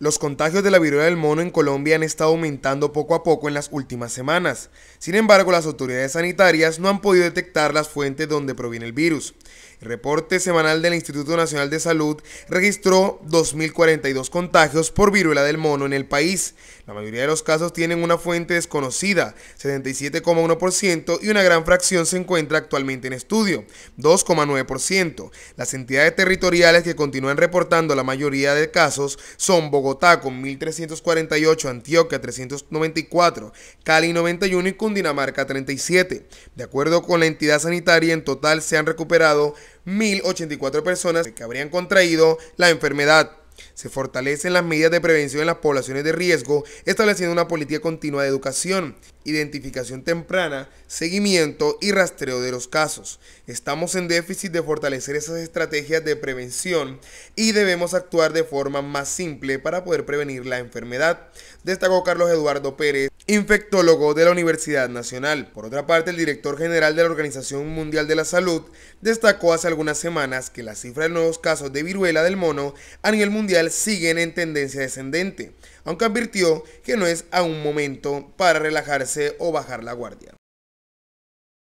Los contagios de la viruela del mono en Colombia han estado aumentando poco a poco en las últimas semanas. Sin embargo, las autoridades sanitarias no han podido detectar las fuentes donde proviene el virus. El reporte semanal del Instituto Nacional de Salud registró 2.042 contagios por viruela del mono en el país. La mayoría de los casos tienen una fuente desconocida, 77,1%, y una gran fracción se encuentra actualmente en estudio, 2,9%. Las entidades territoriales que continúan reportando la mayoría de casos son Bogotá con 1.348, Antioquia 394, Cali 91 y Cundinamarca 37. De acuerdo con la entidad sanitaria, en total se han recuperado 1.084 personas que habrían contraído la enfermedad. Se fortalecen las medidas de prevención en las poblaciones de riesgo, estableciendo una política continua de educación identificación temprana, seguimiento y rastreo de los casos. Estamos en déficit de fortalecer esas estrategias de prevención y debemos actuar de forma más simple para poder prevenir la enfermedad, destacó Carlos Eduardo Pérez, infectólogo de la Universidad Nacional. Por otra parte, el director general de la Organización Mundial de la Salud destacó hace algunas semanas que la cifra de nuevos casos de viruela del mono a nivel mundial siguen en tendencia descendente, aunque advirtió que no es a un momento para relajarse o bajar la guardia.